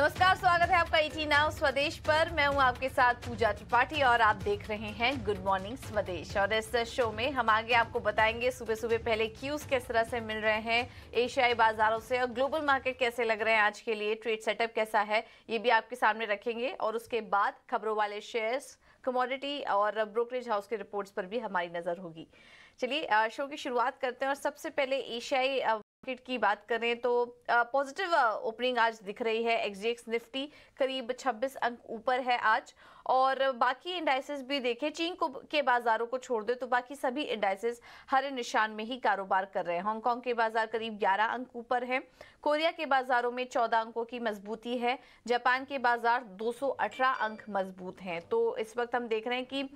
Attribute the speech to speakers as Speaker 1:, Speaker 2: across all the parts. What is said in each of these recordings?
Speaker 1: नमस्कार स्वागत है आपका इटी e नाउ स्वदेश पर मैं हूं आपके साथ पूजा त्रिपाठी और आप देख रहे हैं गुड मॉर्निंग स्वदेश और इस शो में हम आगे आपको बताएंगे सुबह सुबह पहले क्यूज किस तरह से मिल रहे हैं एशियाई बाजारों से और ग्लोबल मार्केट कैसे लग रहे हैं आज के लिए ट्रेड सेटअप कैसा है ये भी आपके सामने रखेंगे और उसके बाद खबरों वाले शेयर्स कमोडिटी और ब्रोकरेज हाउस के रिपोर्ट्स पर भी हमारी नज़र होगी चलिए शो की शुरुआत करते हैं और सबसे पहले एशियाई मार्केट की बात करें तो पॉजिटिव ओपनिंग आज दिख रही है एक्सजेक्स निफ्टी करीब 26 अंक ऊपर है आज और बाकी इंडाइसेस भी देखें चीन को के बाजारों को छोड़ दे तो बाकी सभी इंडाइसेस हरे निशान में ही कारोबार कर रहे हैं हांगकांग के बाजार करीब 11 अंक ऊपर हैं कोरिया के बाजारों में 14 अंकों की मजबूती है जापान के बाजार 218 अंक मजबूत हैं तो इस वक्त हम देख रहे हैं कि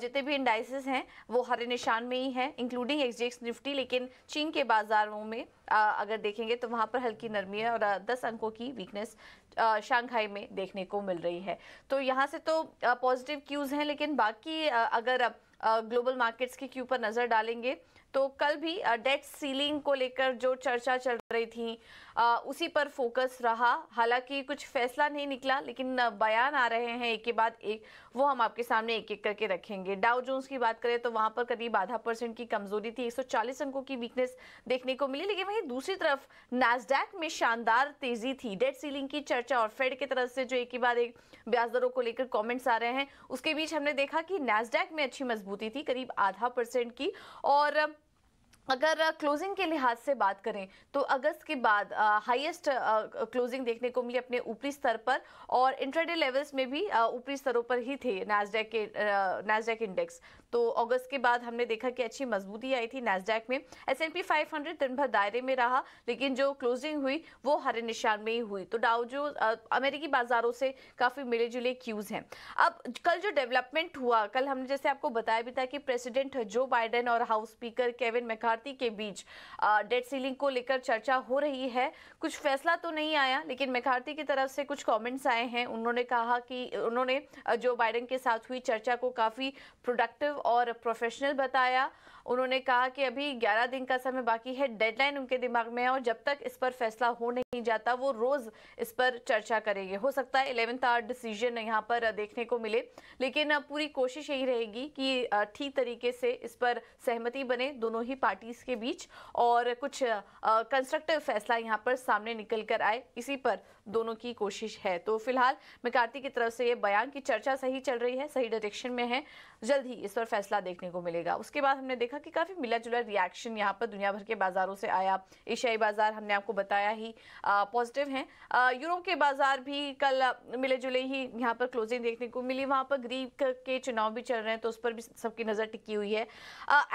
Speaker 1: जितने भी इंडाइसेस हैं वो हरे निशान में ही हैं इंक्लूडिंग एक्सजेक्स निफ्टी लेकिन चीन के बाजारों में अगर देखेंगे तो वहाँ पर हल्की नरमी है और दस अंकों की वीकनेस शंघाई में देखने को मिल रही है तो यहाँ से तो पॉजिटिव क्यूज़ हैं लेकिन बाकी अगर ग्लोबल मार्केट्स के क्यू पर नज़र डालेंगे तो कल भी डेट सीलिंग को लेकर जो चर्चा चल रही थी आ, उसी पर फोकस रहा हालांकि कुछ फैसला नहीं निकला लेकिन बयान आ रहे हैं एक के बाद एक वो हम आपके सामने एक एक करके रखेंगे डाउ जोन्स की बात करें तो वहाँ पर करीब आधा परसेंट की कमजोरी थी 140 अंकों की वीकनेस देखने को मिली लेकिन वहीं दूसरी तरफ नैसडैक में शानदार तेजी थी डेट सीलिंग की चर्चा और फेड की तरफ से जो एक के बाद एक ब्याज दरों को लेकर कॉमेंट्स आ रहे हैं उसके बीच हमने देखा कि नाजडैक में अच्छी मजबूती थी करीब आधा परसेंट की और अगर क्लोजिंग के लिहाज से बात करें तो अगस्त के बाद हाईएस्ट क्लोजिंग देखने को मिली अपने ऊपरी स्तर पर और इंट्राडे लेवल्स में भी ऊपरी स्तरों पर ही थे नैसडेक के नैसडेक इंडेक्स तो अगस्त के बाद हमने देखा कि अच्छी मजबूती आई थी नैसडैक में S and P five hundred दिन भर दायरे में रहा लेकिन जो क्लोजिंग हुई वो हरे निशान में ही हुई तो डाउ जो अमेरिकी बाजारों से काफ़ी मिले जुले क्यूज़ हैं अब कल जो डेवलपमेंट हुआ कल हमने जैसे आपको बताया भी था कि प्रेसिडेंट जो बाइडेन और हाउस स्पीकर केविन मैकार्थी के बीच डेट सीलिंग को लेकर चर्चा हो रही है कुछ फैसला तो नहीं आया लेकिन मैकार्थी की तरफ से कुछ कमेंट्स आए हैं उन्होंने कहा कि उन्होंने जो बाइडेन के साथ हुई चर्चा को काफ़ी प्रोडक्टिव और प्रोफेशनल बताया उन्होंने कहा कि अभी 11 दिन का समय बाकी है डेडलाइन उनके दिमाग में है और जब तक इस पर फैसला हो नहीं जाता वो रोज इस पर चर्चा करेंगे हो सकता है इलेवेंथ आर डिसीजन यहाँ पर देखने को मिले लेकिन पूरी कोशिश यही रहेगी कि ठीक तरीके से इस पर सहमति बने दोनों ही पार्टीज के बीच और कुछ कंस्ट्रक्टिव फैसला यहाँ पर सामने निकल कर आए इसी पर दोनों की कोशिश है तो फिलहाल मैं कार्तिक की तरफ से ये बयान की चर्चा सही चल रही है सही डायरेक्शन में है जल्द ही इस पर फैसला देखने को मिलेगा उसके बाद हमने देखा देखा कि काफ़ी मिला जुला रिएक्शन यहाँ पर दुनिया भर के बाज़ारों से आया एशियाई बाज़ार हमने आपको बताया ही पॉजिटिव हैं यूरोप के बाज़ार भी कल मिले जुले ही यहाँ पर क्लोजिंग देखने को मिली वहाँ पर ग्रीक के चुनाव भी चल रहे हैं तो उस पर भी सबकी नज़र टिकी हुई है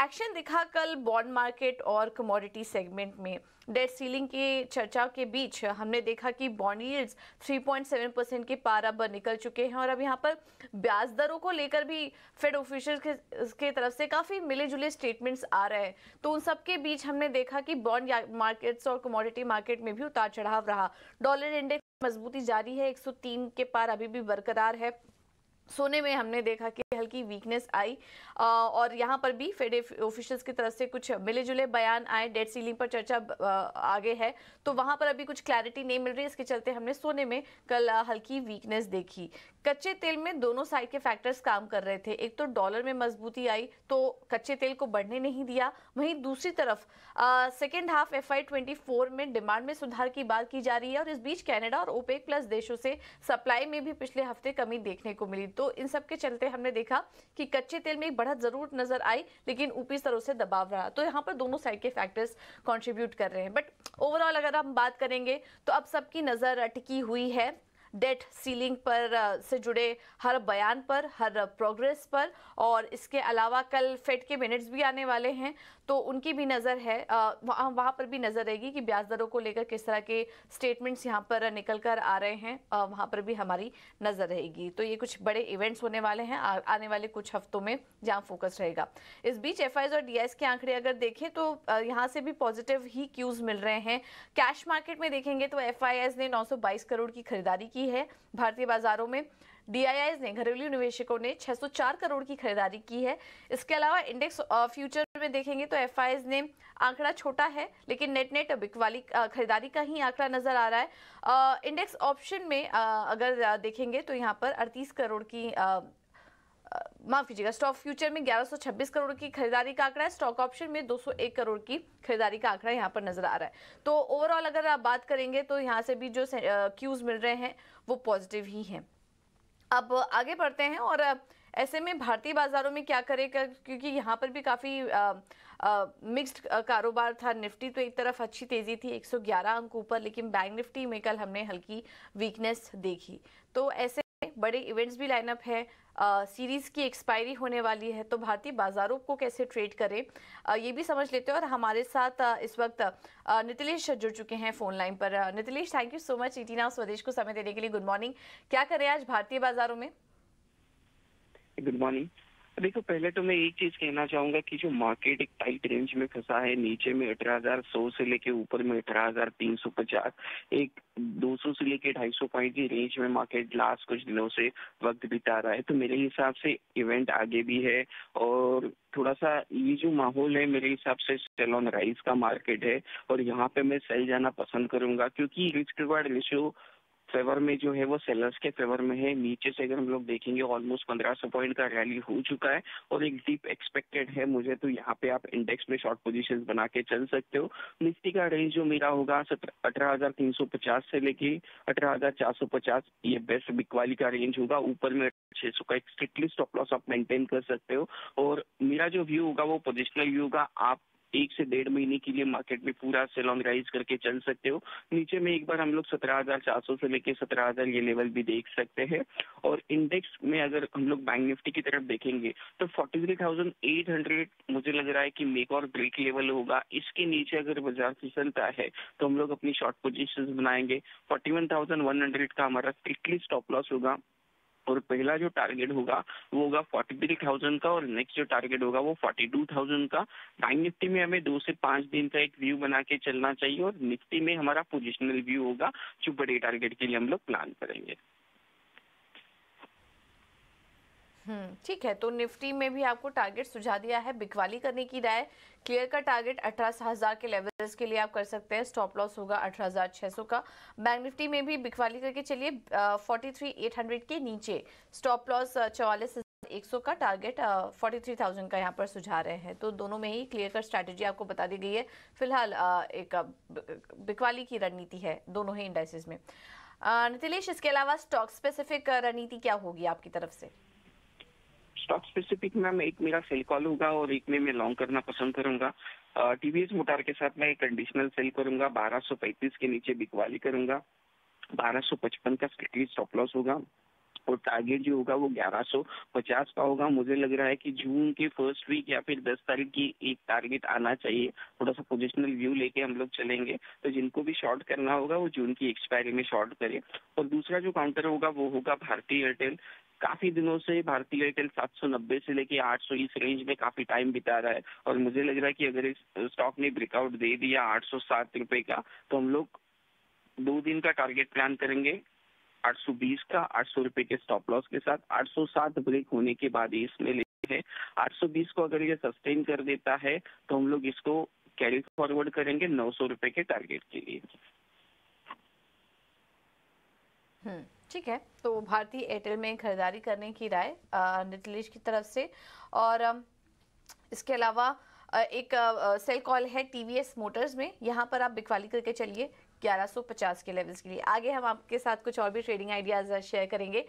Speaker 1: एक्शन दिखा कल बॉन्ड मार्केट और कमोडिटी सेगमेंट में डेट सीलिंग की चर्चा के बीच हमने देखा कि बॉन्ड यील्ड्स 3.7 परसेंट के पार अब निकल चुके हैं और अब यहाँ पर ब्याज दरों को लेकर भी फेड ऑफिशियल के, के तरफ से काफ़ी मिले जुले स्टेटमेंट्स आ रहे हैं तो उन सबके बीच हमने देखा कि बॉन्ड मार्केट्स और कमोडिटी मार्केट में भी उतार चढ़ाव रहा डॉलर इंडेक्स मजबूती जारी है 103 के पार अभी भी बरकरार है सोने में हमने देखा कि हल्की वीकनेस आई और यहाँ पर भी फेड ऑफिशियल्स की तरफ से कुछ मिले जुले बयान आए डेट सीलिंग पर चर्चा आगे है तो वहाँ पर अभी कुछ क्लैरिटी नहीं मिल रही है इसके चलते हमने सोने में कल हल्की वीकनेस देखी कच्चे तेल में दोनों साइड के फैक्टर्स काम कर रहे थे एक तो डॉलर में मजबूती आई तो कच्चे तेल को बढ़ने नहीं दिया वहीं दूसरी तरफ सेकेंड हाफ एफ आई में डिमांड में सुधार की बात की जा रही है और इस बीच कैनेडा और ओपेक प्लस देशों से सप्लाई में भी पिछले हफ्ते कमी देखने को मिली तो इन सब के चलते हमने देखा कि कच्चे तेल में एक बढ़त जरूर नजर आई लेकिन ऊपरी स्तरों से दबाव रहा तो यहाँ पर दोनों साइड के फैक्टर्स कॉन्ट्रीब्यूट कर रहे हैं बट ओवरऑल अगर हम बात करेंगे तो अब सबकी नज़र अटकी हुई है डेट सीलिंग पर से जुड़े हर बयान पर हर प्रोग्रेस पर और इसके अलावा कल फेड के मिनट्स भी आने वाले हैं तो उनकी भी नज़र है वहाँ वहाँ पर भी नज़र रहेगी कि ब्याज दरों को लेकर किस तरह के स्टेटमेंट्स यहाँ पर निकल कर आ रहे हैं वहाँ पर भी हमारी नज़र रहेगी तो ये कुछ बड़े इवेंट्स होने वाले हैं आने वाले कुछ हफ्तों में जहाँ फोकस रहेगा इस बीच एफ और डी के आंकड़े अगर देखें तो यहाँ से भी पॉजिटिव ही क्यूज़ मिल रहे हैं कैश मार्केट में देखेंगे तो एफ ने नौ करोड़ की खरीदारी की है भारतीय बाजारों में डी ने घरेलू निवेशकों ने 604 करोड़ की खरीदारी की है इसके अलावा इंडेक्स फ्यूचर में देखेंगे तो एफ ने आंकड़ा छोटा है लेकिन नेट नेट अब बिकवाली खरीदारी का ही आंकड़ा नजर आ रहा है इंडेक्स ऑप्शन में अगर देखेंगे तो यहाँ पर अड़तीस करोड़ की माफ कीजिएगा स्टॉक फ्यूचर में 1126 करोड़ की खरीदारी का आंकड़ा है स्टॉक ऑप्शन में 201 करोड़ की खरीदारी का आंकड़ा यहाँ पर नजर आ रहा है तो ओवरऑल अगर आप बात करेंगे तो यहाँ से भी जो क्यूज मिल रहे हैं वो पॉजिटिव ही हैं अब आगे बढ़ते हैं और आ, ऐसे में भारतीय बाजारों में क्या करे कर, क्योंकि यहाँ पर भी काफ़ी मिक्स्ड कारोबार था निफ्टी तो एक तरफ अच्छी तेज़ी थी 111 अंक ऊपर लेकिन बैंक निफ्टी में कल हमने हल्की वीकनेस देखी तो ऐसे बड़े इवेंट्स भी लाइनअप है सीरीज़ की एक्सपायरी होने वाली है तो भारतीय बाजारों को कैसे ट्रेड करें आ, ये भी समझ लेते हैं और हमारे साथ आ, इस वक्त नितिलेश जुड़ चुके हैं फ़ोन लाइन पर Nitilesh thank you so much ET Now Swadesh को समय देने के लिए गुड मॉर्निंग क्या करें आज भारतीय बाजारों में
Speaker 2: गुड मॉर्निंग देखो पहले तो मैं एक चीज कहना चाहूंगा कि जो मार्केट एक टाइट रेंज में फंसा है नीचे में अठारह से लेके ऊपर में अठारह एक 200 से लेके 250 सौ पॉइंट की रेंज में मार्केट लास्ट कुछ दिनों से वक्त बिता रहा है तो मेरे हिसाब से इवेंट आगे भी है और थोड़ा सा ये जो माहौल है मेरे हिसाब से सेल ऑन राइस का मार्केट है और यहाँ पे मैं सेल जाना पसंद करूंगा क्योंकि रिस्क रिवार्ड रेशियो फेवर में जो है वो सेलर्स के फेवर में है नीचे से अगर हम लोग देखेंगे ऑलमोस्ट पंद्रह सौ पॉइंट का रैली हो चुका है और एक डीप एक्सपेक्टेड है मुझे तो यहाँ पे आप इंडेक्स में शॉर्ट पोजिशन बना के चल सकते हो निफ्टी का रेंज जो मेरा होगा अठारह हजार तीन सौ पचास से लेके अठारह हजार चार सौ पचास ये बेस्ट बिकवाली का रेंज होगा ऊपर में छह सौ का एक स्ट्रिक्टली स्टॉप लॉस आप मेंटेन कर सकते हो और मेरा जो व्यू होगा वो पोजिशनल व्यू होगा आप एक से डेढ़ महीने के लिए मार्केट में पूरा सेल ऑन राइज करके चल सकते हो नीचे में एक बार हम लोग सत्रह हजार चार सौ से लेके सत्रह हजार ये लेवल भी देख सकते हैं और इंडेक्स में अगर हम लोग बैंक निफ्टी की तरफ देखेंगे तो forty three thousand eight hundred मुझे लग रहा है कि मेक और ब्रेक लेवल होगा इसके नीचे अगर बाजार फिसलता है तो हम लोग अपनी शॉर्ट पोजिशन बनाएंगे forty one thousand one hundred का हमारा स्ट्रिक्टली स्टॉप लॉस होगा और पहला जो टारगेट होगा वो होगा फोर्टी थ्री थाउजेंड का और नेक्स्ट जो टारगेट होगा वो फोर्टी टू थाउजेंड का बैंक निफ्टी में हमें दो से पांच दिन का एक व्यू बना के चलना चाहिए और निफ्टी में हमारा पोजिशनल व्यू होगा जो बड़े टारगेट के लिए हम लोग प्लान करेंगे
Speaker 1: हम्म, ठीक है तो निफ्टी में भी आपको टारगेट सुझा दिया है बिकवाली करने की राय क्लियर का टारगेट अठारह हजार के लेवल्स के लिए आप कर सकते हैं स्टॉप लॉस होगा अठारह हजार सौ का बैंक निफ्टी में भी बिकवाली करके चलिए फोर्टी थ्री एट हंड्रेड के नीचे स्टॉप लॉस चौवालीस एक सौ का टारगेट फोर्टी थ्री थाउजेंड का यहाँ पर सुझा रहे हैं तो दोनों में ही क्लियर कट स्ट्रैटेजी आपको बता दी गई है फिलहाल एक बिकवाली की रणनीति है दोनों ही इंडाइसिस में नितिलेश इसके अलावा स्टॉक स्पेसिफिक रणनीति क्या होगी आपकी तरफ से
Speaker 2: स्टॉक स्पेसिफिक मैम एक मेरा सेल कॉल होगा और एक में मैं लॉन्ग करना पसंद करूंगा टीवीएस मोटार के साथ मैं एक कंडीशनल सेल करूंगा 1235 के नीचे बिकवाली करूंगा 1255 का स्ट्रिक्टली स्टॉप लॉस होगा और टारगेट जो होगा वो 1150 का होगा मुझे लग रहा है कि जून के फर्स्ट वीक या फिर 10 तारीख की एक टारगेट आना चाहिए थोड़ा सा पोजिशनल व्यू लेके हम लोग चलेंगे तो जिनको भी शॉर्ट करना होगा वो जून की एक्सपायरी में शॉर्ट करें और दूसरा जो काउंटर होगा वो होगा भारतीय एयरटेल काफी दिनों से भारतीय एयरटेल 790 से लेके 800 इस रेंज में काफी टाइम बिता रहा है और मुझे लग रहा है कि अगर इस स्टॉक ने ब्रेकआउट दे दिया आठ रुपए का तो हम लोग दो दिन का टारगेट प्लान करेंगे 820 का 800 रुपए के स्टॉप लॉस के साथ 807 ब्रेक होने के बाद इसमें लेते हैं 820 को अगर ये सस्टेन कर देता है तो हम लोग इसको कैरी फॉरवर्ड करेंगे नौ सौ रुपए के टारगेट के लिए
Speaker 1: हम्म। ठीक है तो भारतीय एयरटेल में खरीदारी करने की राय नितेश की तरफ से और इसके अलावा एक सेल कॉल है टीवीएस मोटर्स में यहाँ पर आप बिकवाली करके चलिए 1150 के लेवल्स के लिए आगे हम आपके साथ कुछ और भी ट्रेडिंग आइडियाज शेयर करेंगे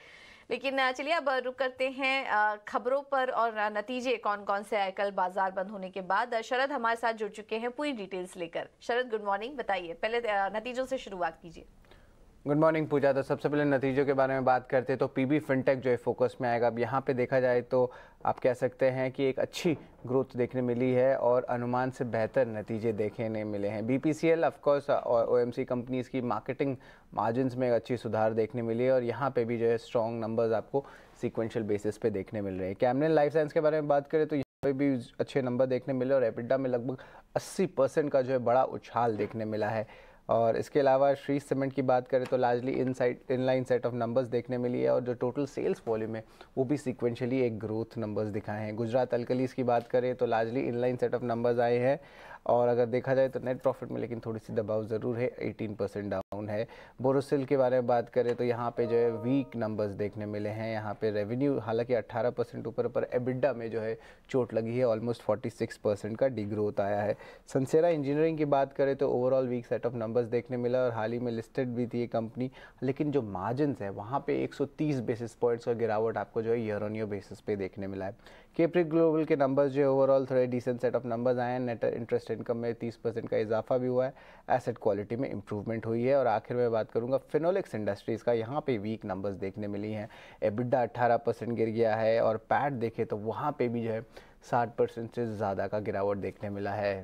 Speaker 1: लेकिन चलिए अब रुक करते हैं खबरों पर और नतीजे कौन कौन से आए कल बाजार बंद होने के बाद शरद हमारे साथ जुड़ चुके हैं पूरी डिटेल्स लेकर शरद गुड मॉर्निंग बताइए पहले नतीजों से शुरुआत कीजिए
Speaker 3: गुड मॉर्निंग पूजा तो सबसे पहले नतीजों के बारे में बात करते हैं तो पीबी फिनटेक जो है फोकस में आएगा अब यहाँ पे देखा जाए तो आप कह सकते हैं कि एक अच्छी ग्रोथ देखने मिली है और अनुमान से बेहतर नतीजे देखने मिले हैं B P C L of course और ओ एम सी कंपनीज़ की मार्केटिंग मार्जिनस में एक अच्छी सुधार देखने मिली है और यहाँ पर भी जो है स्ट्रॉन्ग नंबर्स आपको सिक्वेंशल बेसिस पे देखने मिल रहे हैं कैमरेन लाइफ साइंस के बारे में बात करें तो यहाँ पे भी अच्छे नंबर देखने मिले और एपिडा में लगभग अस्सी परसेंट का जो है बड़ा उछाल देखने मिला है और इसके अलावा श्री सीमेंट की बात करें तो largely in side inline set of numbers देखने मिली है और जो टोटल सेल्स वॉल्यूम है वो भी सिक्वेंशली एक ग्रोथ नंबर्स दिखाए हैं गुजरात अलकलीस की बात करें तो largely inline set of numbers आए हैं और अगर देखा जाए तो नेट प्रॉफिट में लेकिन थोड़ी सी दबाव ज़रूर है 18 परसेंट डाउन है बोरोसिल के बारे में बात करें तो यहाँ पे जो है वीक नंबर्स देखने मिले हैं यहाँ पे रेवेन्यू हालांकि 18 परसेंट ऊपर पर एबिडा में जो है चोट लगी है ऑलमोस्ट 46 परसेंट का डिग्रोथ आया है सनसेरा इंजीनियरिंग की बात करें तो overall weak set of numbers देखने मिला और हाल ही में लिस्टेड भी थी ये कंपनी लेकिन जो मार्जिनस है वहाँ पर एक बेसिस पॉइंट्स का गिरावट आपको जो है ईयर ऑन ईयर बेसिस पे देखने मिला है केप्रिक ग्लोबल के नंबर्स जो है ओवरऑल थोड़े डिसेंट सेट ऑफ नंबर्स आए हैं नेट इंटरेस्ट इनकम में 30 परसेंट का इजाफा भी हुआ है एसेट क्वालिटी में इंप्रूवमेंट हुई है और आखिर में बात करूंगा फिनोलिक्स इंडस्ट्रीज़ का यहाँ पे वीक नंबर्स देखने मिली हैं एबिडा अट्ठारह परसेंट गिर गया है और पैट देखे तो वहाँ पर भी जो है साठ से ज़्यादा का गिरावट देखने मिला है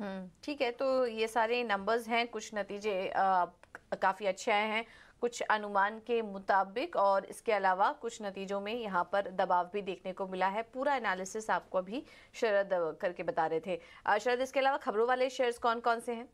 Speaker 1: हम्म, ठीक है तो ये सारे नंबर्स हैं कुछ नतीजे काफ़ी अच्छे आए हैं कुछ अनुमान के मुताबिक और इसके अलावा कुछ नतीजों में यहाँ पर दबाव भी देखने को मिला है पूरा एनालिसिस आपको अभी शरद करके बता रहे थे शरद इसके अलावा खबरों वाले शेयर्स कौन कौन से हैं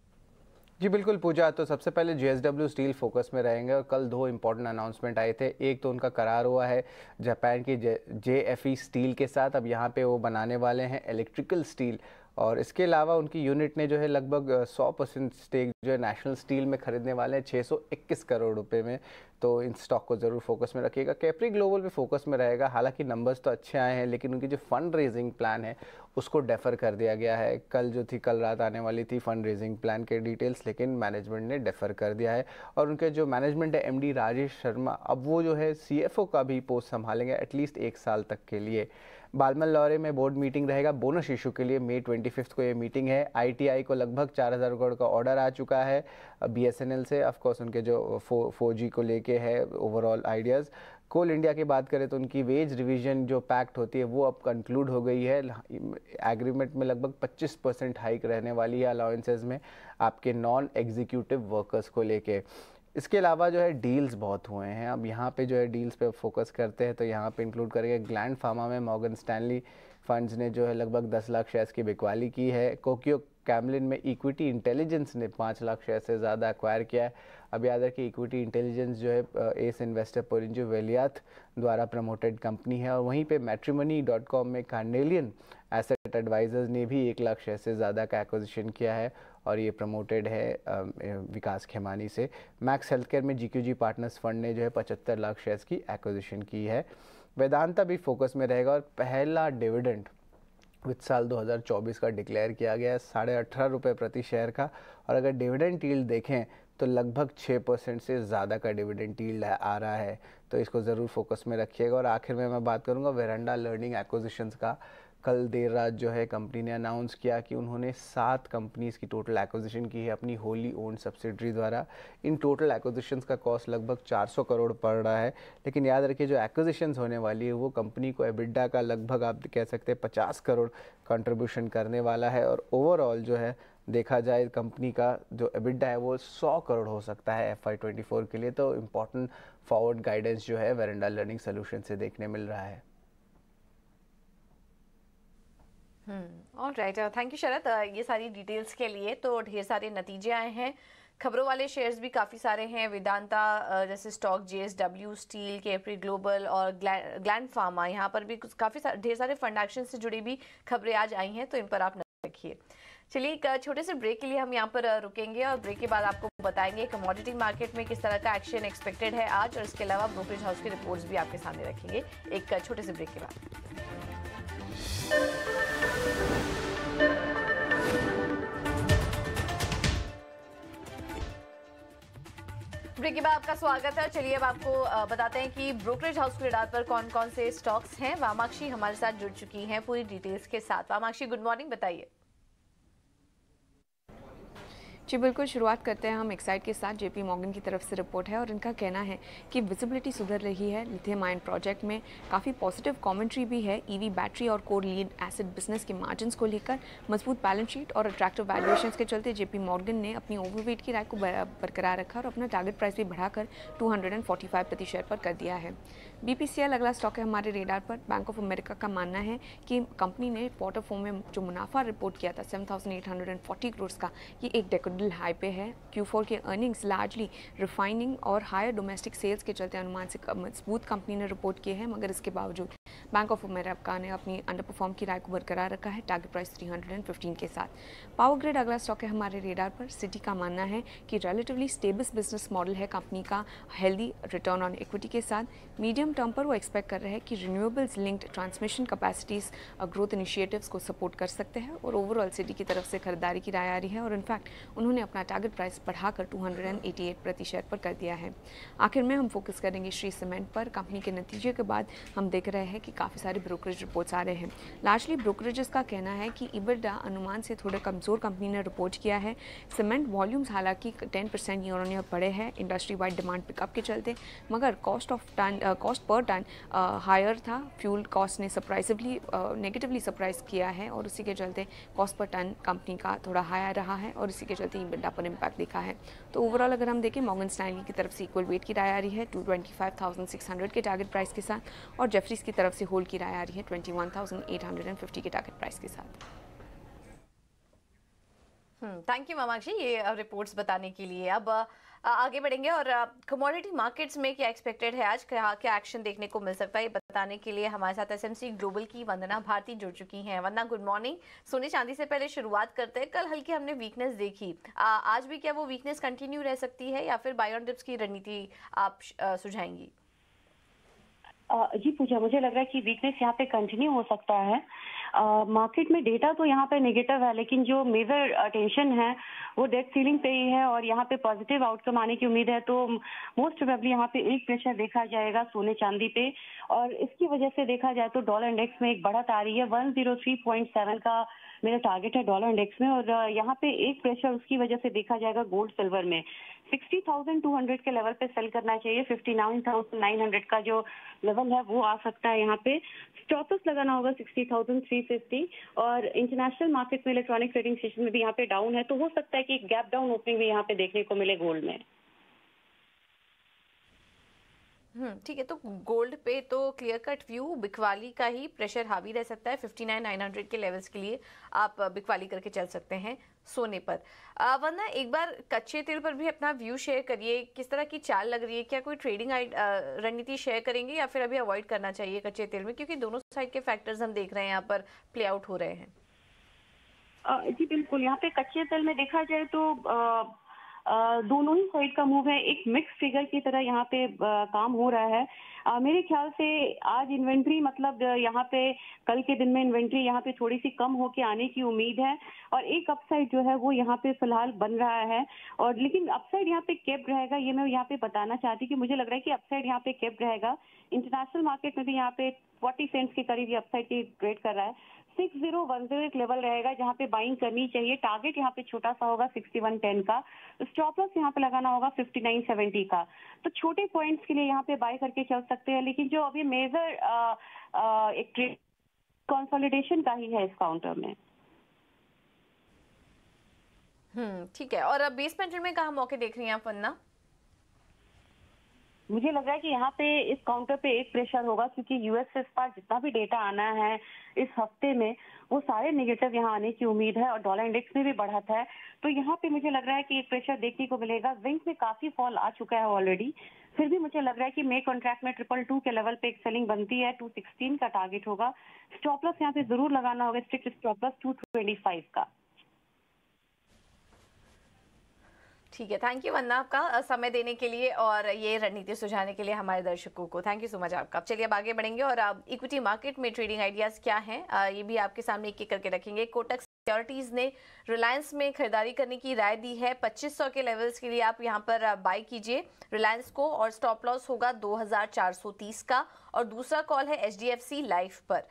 Speaker 3: जी बिल्कुल पूजा तो सबसे पहले जे स्टील फोकस में रहेंगे और कल दो इंपॉर्टेंट अनाउंसमेंट आए थे एक तो उनका करार हुआ है जापान की जे स्टील e के साथ अब यहाँ पे वो बनाने वाले हैं इलेक्ट्रिकल स्टील और इसके अलावा उनकी यूनिट ने जो है लगभग 100 परसेंट स्टेक जो है नेशनल स्टील में खरीदने वाले हैं 621 करोड़ रुपए में तो इन स्टॉक को ज़रूर फोकस में रखिएगा कैप्री ग्लोबल भी फोकस में रहेगा हालांकि नंबर्स तो अच्छे आए हैं लेकिन उनकी जो फंड रेजिंग प्लान है उसको डेफर कर दिया गया है कल जो थी कल रात आने वाली थी फंड रेजिंग प्लान के डिटेल्स लेकिन मैनेजमेंट ने डेफर कर दिया है और उनके जो मैनेजमेंट है एम राजेश शर्मा अब वो जो है सी का भी पोस्ट संभालेंगे एटलीस्ट एक साल तक के लिए बालमल लॉरे में बोर्ड मीटिंग रहेगा बोनस इशू के लिए मई ट्वेंटी को ये मीटिंग है आईटीआई को लगभग चार हज़ार करोड़ का ऑर्डर आ चुका है बीएसएनएल से ऑफकोर्स उनके जो फो फो को लेकर के है ओवरऑल आइडियाज़ कोल इंडिया की बात करें तो उनकी वेज रिवीजन जो पैक्ट होती है वो अब कंक्लूड हो गई है एग्रीमेंट में लगभग 25 परसेंट हाइक रहने वाली है अलाउंसेज में आपके नॉन एग्जीक्यूटिव वर्कर्स को लेके इसके अलावा जो है डील्स बहुत हुए हैं अब यहाँ पे जो है डील्स पे फोकस करते हैं तो यहाँ पे इंक्लूड करेंगे ग्लैंड फार्मा में मॉगन स्टैनली फंड्स ने जो है लगभग दस लाख शेयर्स की बिकवाली की है कोक्यो कैमलिन में इक्विटी इंटेलिजेंस ने पाँच लाख शेयर से ज़्यादा एक्वायर किया है अब याद रखिए इक्विटी इंटेलिजेंस जो है एस इन्वेस्टर पोरिंजो वेलियात द्वारा प्रमोटेड कंपनी है और वहीं पे मैट्रीमनी डॉट कॉम में कार्नेलियन एसेट एडवाइजर्स ने भी एक लाख शेयर से ज़्यादा का एक्विजिशन किया है और ये प्रमोटेड है विकास खेमानी से मैक्स हेल्थ केयर में जी पार्टनर्स फंड ने जो है पचहत्तर लाख शेयर्स की एक्विजिशन की है वेदांता भी फोकस में रहेगा और पहला डिविडेंड वित्त साल 2024 का डिक्लेयर किया गया है साढ़े अठारह रुपये प्रति शेयर का और अगर डिविडेंड टील देखें तो लगभग छः परसेंट से ज़्यादा का डिविडेंड टील आ रहा है तो इसको ज़रूर फोकस में रखिएगा और आखिर में मैं बात करूँगा वेरेंडा लर्निंग एक्विजिशंस का कल देर रात जो है कंपनी ने अनाउंस किया कि उन्होंने सात कंपनीज़ की टोटल एक्विजिशन की है अपनी होली ओन सब्सिडरी द्वारा इन टोटल एक्विजिशंस का कॉस्ट लगभग 400 करोड़ पड़ रहा है लेकिन याद रखिए जो एक्विजिशंस होने वाली है वो कंपनी को एबिडा का लगभग आप कह सकते हैं पचास करोड़ कंट्रीब्यूशन करने वाला है और ओवरऑल जो है देखा जाए कंपनी का जो एबिडा है वो 100 करोड़ हो सकता है एफ आई के लिए तो इम्पोर्टेंट फॉरवर्ड गाइडेंस जो है वेरेंडा लर्निंग सोल्यूशन से देखने मिल रहा है
Speaker 1: all right thank you Sharad ये सारी डिटेल्स के लिए तो ढेर सारे नतीजे आए हैं खबरों वाले शेयर्स भी काफ़ी सारे हैं वेदांता uh, जैसे stock W steel Capri Global और ग्लैंड फार्मा यहाँ पर भी काफ़ी सारे ढेर सारे फंड एक्शन से जुड़ी भी खबरें आज आई हैं तो इन पर आप नजर रखिए चलिए एक uh, छोटे से ब्रेक के लिए हम यहाँ पर uh, रुकेंगे और ब्रेक के बाद आपको बताएंगे कमोडिटी मार्केट में किस तरह का एक्शन एक्सपेक्टेड है आज और इसके अलावा ब्रोकरेज हाउस की रिपोर्ट्स भी आपके सामने रखेंगे एक छोटे से ब्रेक के बाद ब्रेक के बाद आपका स्वागत है चलिए अब आपको बताते हैं कि ब्रोकरेज हाउस के रात पर कौन कौन से स्टॉक्स हैं वामाक्षी हमारे साथ जुड़ चुकी हैं पूरी डिटेल्स के साथ वामाक्षी गुड मॉर्निंग बताइए
Speaker 4: जी बिल्कुल शुरुआत करते हैं हम एक्साइट के साथ जेपी मॉगन की तरफ से रिपोर्ट है और इनका कहना है कि विजिबिलिटी सुधर रही है लिथियम आयन प्रोजेक्ट में काफ़ी पॉजिटिव कमेंट्री भी है ईवी e बैटरी और कोर लीड एसिड बिजनेस के मार्जिन को लेकर मजबूत बैलेंस शीट और अट्रैक्टिव वैल्यूएशन के चलते जे मॉर्गन ने अपनी ओवरवेट की राय को बरकरार रखा और अपना टारगेट प्राइस भी बढ़ाकर two hundred and forty five प्रति शेयर पर कर दिया है बीपीसीएल अगला स्टॉक है हमारे रेडार पर बैंक ऑफ अमेरिका का मानना है कि कंपनी ने क्वार्टर फोर में जो मुनाफा रिपोर्ट किया था 7,840 करोड़ का ये एक डेकोडल हाई पे है क्यू फोर के अर्निंग्स लार्जली रिफाइनिंग और हायर डोमेस्टिक सेल्स के चलते अनुमान से मजबूत कंपनी ने रिपोर्ट किए हैं मगर इसके बावजूद बैंक ऑफ अमेरिका ने अपनी अंडर परफॉर्म की राय को बरकरार रखा है टारगेट प्राइस 315 के साथ पावर ग्रिड अगला स्टॉक है हमारे रेडार पर सिटी का मानना है कि रिलेटिवली स्टेबल बिजनेस मॉडल है कंपनी का हेल्दी रिटर्न ऑन इक्विटी के साथ मीडियम मीडियम टर्म पर वो एक्सपेक्ट कर रहे हैं कि renewables linked transmission capacities growth initiatives को सपोर्ट कर सकते हैं और ओवरऑल सिटी की तरफ से खरीदारी की राय आ रही है और इनफैक्ट उन्होंने अपना टारगेट प्राइस बढ़ाकर 288 प्रति शेयर पर कर दिया है आखिर में हम फोकस करेंगे श्री सीमेंट पर कंपनी के नतीजे के बाद हम देख रहे हैं कि काफ़ी सारे ब्रोकरेज रिपोर्ट्स आ रहे हैं लार्जली ब्रोकरेजेस का कहना है कि इबरडा अनुमान से थोड़े कमज़ोर कंपनी ने रिपोर्ट किया है सीमेंट वॉल्यूम्स हालांकि ten percent year on year बढ़े हैं इंडस्ट्री वाइड डिमांड पिकअप के चलते मगर cost of ton cost cost per ton higher था फ्यूल कॉस्ट ने सरप्राइजिवली नेगेटिवली सरप्राइज किया है और उसी के चलते कॉस्ट पर टन कंपनी का थोड़ा हायर रहा है और इसी के चलते ईबिडा पर इम्पैक्ट दिखा है तो ओवरऑल अगर हम देखें मॉगन स्टाइली की तरफ से इक्वल वेट की राय आ रही है टू के टारगेट प्राइस के साथ और जेफरीज की तरफ से होल्ड की राय आ रही है ट्वेंटी के टारगेट प्राइस के साथ
Speaker 1: थैंक यू मामाक्षी ये रिपोर्ट्स बताने के लिए अब आगे बढ़ेंगे और कमोडिटी मार्केट्स में क्या एक्सपेक्टेड है आज क्या क्या एक्शन देखने को मिल सकता है बताने के लिए हमारे साथ एसएमसी ग्लोबल की वंदना भारती जुड़ चुकी हैं वंदना गुड मॉर्निंग सोने चांदी से पहले शुरुआत करते हैं कल हल्की हमने वीकनेस देखी आ, आज भी क्या वो वीकनेस कंटिन्यू रह सकती है या फिर बायोन डिप्स की रणनीति आप सुझाएंगी
Speaker 5: जी पूजा मुझे लग रहा है कि वीकनेस यहाँ पे कंटिन्यू हो सकता है मार्केट में डेटा तो यहाँ पे नेगेटिव है लेकिन जो मेजर टेंशन है वो डेट सीलिंग पे ही है और यहाँ पे पॉजिटिव आउटकम आने की उम्मीद है तो मोस्ट प्रोबेबली यहाँ पे एक प्रेशर देखा जाएगा सोने चांदी पे और इसकी वजह से देखा जाए तो डॉलर इंडेक्स में एक बढ़त आ रही है सेवन oh का मेरा टारगेट है डॉलर इंडेक्स में और यहाँ पे एक प्रेशर उसकी वजह से देखा जाएगा गोल्ड सिल्वर में 60,200 के लेवल पे सेल करना चाहिए 59,900 का जो लेवल है वो आ सकता है यहाँ पे स्टॉपस लगाना होगा 60,350 और इंटरनेशनल मार्केट में इलेक्ट्रॉनिक ट्रेडिंग सेशन में भी यहाँ पे डाउन है तो हो सकता है कि गैप डाउन ओपनिंग भी यहाँ पे देखने को मिले गोल्ड में
Speaker 4: हम्म, ठीक है
Speaker 1: तो गोल्ड पे तो क्लियर कट व्यू बिकवाली का ही प्रेशर हावी रह सकता है 59900 के लेवल्स के लिए आप बिकवाली करके चल सकते हैं सोने पर वरना एक बार कच्चे तेल पर भी अपना व्यू शेयर करिए किस तरह की चाल लग रही है क्या कोई ट्रेडिंग रणनीति शेयर करेंगे या फिर अभी अवॉइड करना चाहिए कच्चे तेल में क्योंकि दोनों साइड के फैक्टर्स हम देख रहे हैं यहाँ पर प्ले आउट हो रहे
Speaker 5: हैं जी बिल्कुल यहाँ पे कच्चे तेल में देखा जाए तो आ... दोनों ही साइड का मूव है एक मिक्स फिगर की तरह यहाँ पे काम हो रहा है आ, मेरे ख्याल से आज इन्वेंट्री मतलब यहाँ पे कल के दिन में इन्वेंट्री यहाँ पे थोड़ी सी कम होके आने की उम्मीद है और एक अपसाइड जो है वो यहाँ पे फिलहाल बन रहा है और लेकिन अपसाइड यहाँ पे कैप रहेगा ये मैं यहाँ पे बताना चाहती हूँ कि मुझे लग रहा है कि अपसाइड यहाँ पे कैप रहेगा इंटरनेशनल मार्केट में भी यहाँ पे फोर्टी सेंट्स के करीब ये अपसाइड की ट्रेड कर रहा है सिक्स जीरो वन जीरो एक लेवल रहेगा जहाँ पे बाइंग करनी चाहिए टारगेट यहाँ पे छोटा सा होगा सिक्सटी वन टेन का स्टॉप लॉस यहाँ पे लगाना होगा फिफ्टी नाइन सेवेंटी का तो छोटे पॉइंट्स के लिए यहाँ पे बाय करके चल सकते हैं लेकिन जो अभी मेजर एक ट्रेड कंसोलिडेशन का ही है इस काउंटर में
Speaker 1: हम्म ठीक है और अब बेसमेंट में कहा मौके देख रही हैं आप अन्ना
Speaker 5: मुझे लग रहा है कि यहाँ पे इस काउंटर पे एक प्रेशर होगा क्योंकि यूएस से इस बार जितना भी डेटा आना है इस हफ्ते में वो सारे निगेटिव यहाँ आने की उम्मीद है और डॉलर इंडेक्स में भी बढ़त है तो यहाँ पे मुझे लग रहा है कि एक प्रेशर देखने को मिलेगा जिंक में काफी फॉल आ चुका है ऑलरेडी फिर भी मुझे लग रहा है कि मे कॉन्ट्रैक्ट में ट्रिपल टू के लेवल पे एक सेलिंग बनती है टू का टारगेट होगा स्टॉपलस यहाँ पे जरूर लगाना होगा strict stop loss two twenty five का
Speaker 1: ठीक है थैंक यू वन्ना आपका समय देने के लिए और ये रणनीति सुझाने के लिए हमारे दर्शकों को थैंक यू सो मच आपका चलिए अब आगे बढ़ेंगे और अब इक्विटी मार्केट में ट्रेडिंग आइडियाज़ क्या हैं ये भी आपके सामने एक एक करके रखेंगे कोटक सिक्योरिटीज़ ने रिलायंस में खरीदारी करने की राय दी है 2500 के लेवल्स के लिए आप यहाँ पर बाई कीजिए रिलायंस को और स्टॉप लॉस होगा 2430 का और दूसरा कॉल है H D F C life पर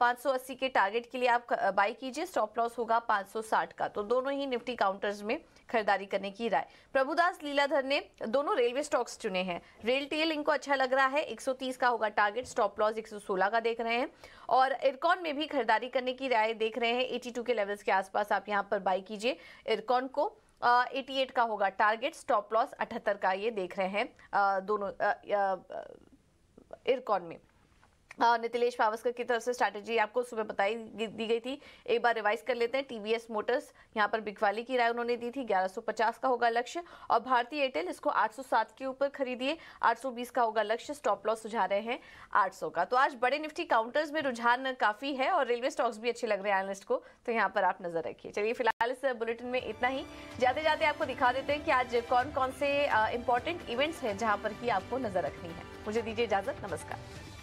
Speaker 1: पाँच सौ अस्सी के टारगेट के लिए आप बाई कीजिए स्टॉप लॉस होगा पाँच का तो दोनों ही निफ्टी काउंटर्स में खरीदारी करने की राय प्रभुदास लीलाधर ने दोनों रेलवे स्टॉक्स चुने हैं रेल टेल इनको अच्छा लग रहा है 130 का होगा टारगेट स्टॉप लॉस 116 का देख रहे हैं और इरकॉन में भी खरीदारी करने की राय देख रहे हैं एटी के लेवल्स के आसपास आप यहाँ पर बाई कीजिए इरकॉन को एटी एट का होगा टारगेट स्टॉप लॉस अठहत्तर का ये देख रहे हैं दोनों इरकॉन में हाँ, नितिलेश पावस्कर की तरफ से स्ट्रैटेजी आपको सुबह बताई दी गई थी एक बार रिवाइज कर लेते हैं टीवीएस मोटर्स यहाँ पर बिकवाली की राय उन्होंने दी थी 1150 का होगा लक्ष्य और भारतीय एयरटेल इसको 807 के ऊपर खरीदिए 820 का होगा लक्ष्य स्टॉप लॉस सुझा रहे हैं 800 का तो आज बड़े निफ्टी काउंटर्स में रुझान काफी है और रेलवे स्टॉक्स भी अच्छे लग रहे हैं एनलिस्ट को तो यहाँ पर आप नजर रखिए चलिए फिलहाल इस बुलेटिन में इतना ही जाते जाते आपको दिखा देते हैं कि आज कौन कौन से इंपॉर्टेंट इवेंट्स हैं जहाँ पर कि आपको नजर रखनी है मुझे दीजिए इजाजत नमस्कार